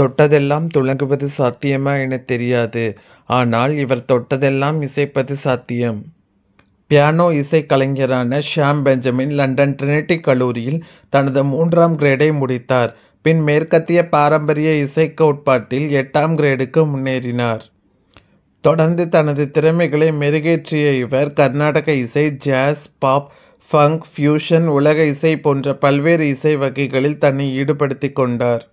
தொட்டதெல்லாம் துலங்குவது சாத்தியமா என தெரியாது ஆனால் இவர் தொட்டதெல்லாம் இசைப்பது சாத்தியம் பியானோ இசைக்கலைஞரான ஷாம் பெஞ்சமின் லண்டன் ட்ரினிட்டி கல்லூரியில் தனது மூன்றாம் கிரேடை முடித்தார் பின் மேற்கத்திய பாரம்பரிய இசை கோட்பாட்டில் எட்டாம் கிரேடுக்கு முன்னேறினார் தொடர்ந்து தனது திறமைகளை மெருகேற்றிய இவர் கர்நாடக இசை ஜாஸ் பாப் ஃபங்க் ஃபியூஷன் உலக இசை போன்ற பல்வேறு இசை வகைகளில் தன்னை ஈடுபடுத்தி கொண்டார்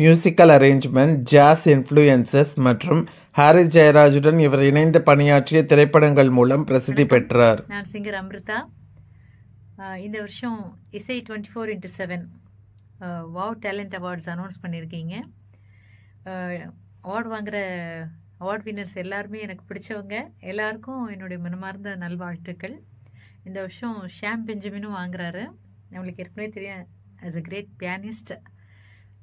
மியூசிக்கல் அரேஞ்ச்மெண்ட் ஜாஸ் இன்ஃப்ளூயன்சஸ் மற்றும் ஹாரி ஜெயராஜுடன் இவர் இணைந்து பணியாற்றிய திரைப்படங்கள் மூலம் பிரசித்தி பெற்றார் நான் சிங்கர் அம்ருதா இந்த வருஷம் Isai twenty four into seven wow talent awards announce பண்ணியிருக்கீங்க அவார்டு வாங்குகிற அவார்ட் வின்னர்ஸ் எல்லாருமே எனக்கு பிடிச்சவங்க எல்லாருக்கும் என்னுடைய மனமார்ந்த நல்வாழ்த்துக்கள் இந்த வருஷம் ஷாம் பெஞ்சமினும் வாங்குறாரு நம்மளுக்கு ஏற்கனவே தெரியும் ஆஸ் அ கிரேட் பியானிஸ்ட்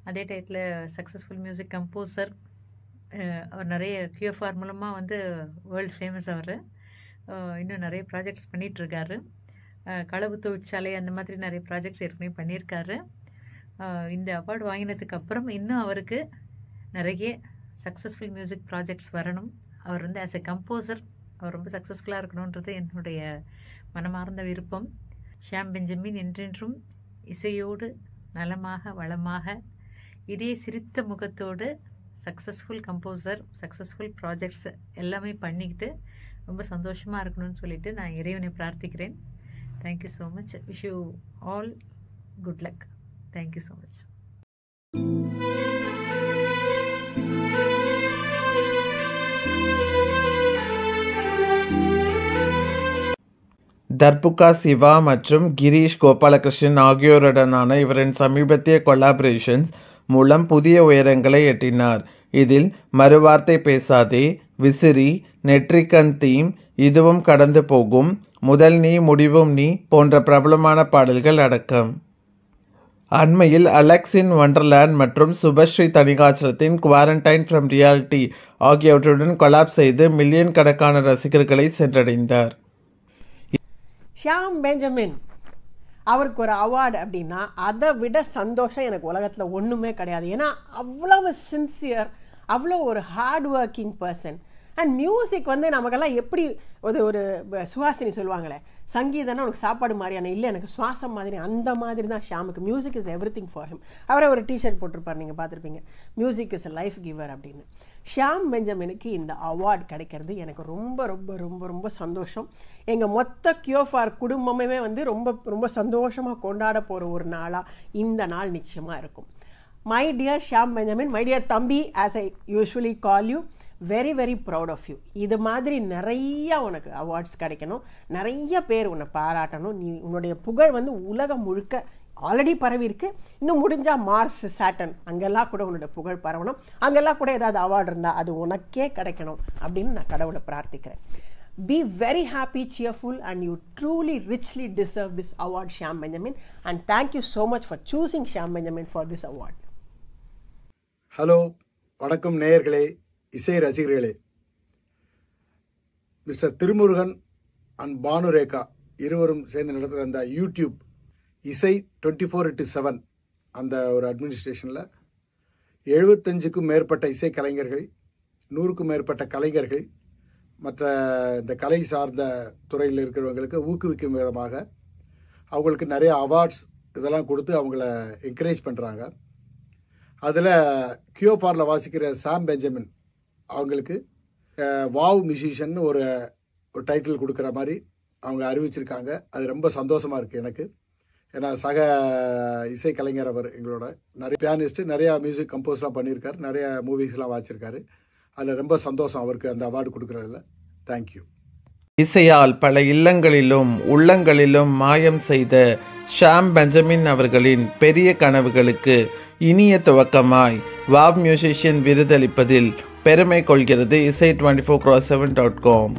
அதே டயத்தில் சக்ஸஸ்ஃபுல் மியூசிக் கம்போசர் அவர் நிறைய கியூஎஃப்ஆர் மூலமாக வந்து வேர்ல்டு ஃபேமஸ் அவர் இன்னும் நிறைய ப்ராஜெக்ட்ஸ் பண்ணிகிட்ருக்காரு களவு தொழிற்சாலை அந்த மாதிரி நிறைய ப்ராஜெக்ட்ஸ் ஏற்கனவே பண்ணியிருக்காரு இந்த அவார்டு வாங்கினதுக்கு அப்புறம் இன்னும் அவருக்கு நிறைய சக்ஸஸ்ஃபுல் மியூசிக் ப்ராஜெக்ட்ஸ் வரணும் அவர் வந்து ஆஸ் எ கம்போசர் அவர் ரொம்ப சக்ஸஸ்ஃபுல்லாக இருக்கணுன்றது என்னுடைய மனமார்ந்த விருப்பம் ஷியாம் பெஞ்சமின் என்றென்றும் இசையோடு நலமாக வளமாக இதே சிரித்த முகத்தோடு சக்ஸஸ்ஃபுல் கம்போசர் சக்ஸஸ்ஃபுல் ப்ராஜெக்ட்ஸ் எல்லாமே பண்ணிக்கிட்டு ரொம்ப சந்தோஷமாக இருக்கணும்னு சொல்லிட்டு நான் இறைவனை பிரார்த்திக்கிறேன் thank you so much wish you all good luck thank you so much Darbuka Siva மற்றும் கிரீஷ் கோபாலகிருஷ்ணன் ஆகியோருடனான இவரின் சமீபத்திய கொலாபரேஷன்ஸ் மூலம் புதிய உயரங்களை எட்டினார் இதில் மறுவார்த்தை பேசாதே விசிறி நெற்றிக்கன் தீம் இதுவும் கடந்து போகும் முதல் நீ முடிவும் நீ போன்ற பிரபலமான பாடல்கள் அடக்கம் அண்மையில் அலெக்ஸின் ஒண்டர்லேண்ட் மற்றும் சுபஸ்ரீ தணிகாசலத்தின் குவாரண்டைன் ஃப்ரம் ரியாலிட்டி ஆகியவற்றுடன் கொலாப் செய்து மில்லியன் கணக்கான ரசிகர்களை சென்றடைந்தார் ஷியாம் பெஞ்சமின் அவருக்கு ஒரு அவார்டு அப்படின்னா அதை விட சந்தோஷம் எனக்கு உலகத்தில் ஒன்றுமே கிடையாது ஏன்னா அவ்வளவு சின்சியர் அவ்வளோ ஒரு hard working person and music வந்து நமக்கெல்லாம் எப்படி ஒரு ஒரு சுவாசினி சொல்லுவாங்களே சங்கீதம்னா உனக்கு சாப்பாடு மாதிரியான இல்லை எனக்கு சுவாசம் மாதிரி அந்த மாதிரி தான் ஷாமுக்கு music is everything for him அவரை ஒரு டிஷர்ட் போட்டிருப்பார் நீங்கள் பார்த்துருப்பீங்க மியூசிக் இஸ் லைஃப் கிவர் அப்படின்னு ஷியாம் பெஞ்சமினுக்கு இந்த அவார்ட் கிடைக்கிறது எனக்கு ரொம்ப ரொம்ப ரொம்ப ரொம்ப சந்தோஷம் எங்கள் மொத்த கியோஃபார் குடும்பமே வந்து ரொம்ப ரொம்ப சந்தோஷமாக கொண்டாட போகிற ஒரு நாளாக இந்த நாள் நிச்சயமாக இருக்கும் my dear Shyam Benjamin my dear தம்பி as I usually call you very very proud of you இது மாதிரி நிறையா உனக்கு அவார்ட்ஸ் கிடைக்கணும் நிறைய பேர் உன்னை பாராட்டணும் நீ உன்னுடைய புகழ் வந்து உலகம் முழுக்க ஆல்ரெடி பரவி இன்னும் முடிஞ்சால் மார்ஸ் சாட்டன் அங்கெல்லாம் கூட உன்னோட புகழ் பரவணும் அங்கெல்லாம் கூட ஏதாவது அவார்டு இருந்தால் அது உனக்கே கிடைக்கணும் அப்படின்னு நான் கடவுளை பிரார்த்திக்கிறேன் be very happy cheerful and you truly richly deserve this award Shyam Benjamin and thank you so much for choosing Shyam Benjamin for this award hello வணக்கம் நேயர்களே இசை ரசிகர்களே மிஸ்டர் திருமுருகன் அண்ட் பானுரேகா இருவரும் சேர்ந்து நடத்துகிற அந்த யூடியூப் இசை டுவெண்ட்டி ஃபோர் இட்டு செவன் அந்த ஒரு அட்மினிஸ்ட்ரேஷனில் எழுபத்தஞ்சுக்கும் மேற்பட்ட இசை கலைஞர்கள் நூறுக்கும் மேற்பட்ட கலைஞர்கள் மற்ற இந்த கலை சார்ந்த துறையில் இருக்கிறவங்களுக்கு ஊக்குவிக்கும் விதமாக அவங்களுக்கு நிறைய அவார்ட்ஸ் இதெல்லாம் கொடுத்து அவங்கள என்கரேஜ் பண்ணுறாங்க அதில் கியோஃபாரில் வாசிக்கிற சாம் பெஞ்சமின் அவங்களுக்கு வாவ் மியூசிஷியன் ஒரு ஒரு டைட்டில் கொடுக்குற மாதிரி அவங்க அறிவிச்சிருக்காங்க அது ரொம்ப சந்தோஷமாக இருக்குது எனக்கு ஏன்னா சக இசை கலைஞர் அவர் எங்களோட நிறைய பியானிஸ்ட்டு நிறையா மியூசிக் கம்போஸ்லாம் பண்ணியிருக்காரு நிறையா மூவிஸ்லாம் வாச்சிருக்காரு அதில் ரொம்ப சந்தோஷம் அவருக்கு அந்த அவார்டு கொடுக்குறதுல தேங்க்யூ இசையால் பல இல்லங்களிலும் உள்ளங்களிலும் மாயம் செய்த ஷாம் பெஞ்சமின் அவர்களின் பெரிய கனவுகளுக்கு இனிய துவக்கமாய் வாப் மியூசிஷியன் விருதளிப்பதில் பெருமை கொள்கிறது Isai twenty four cross seven dot com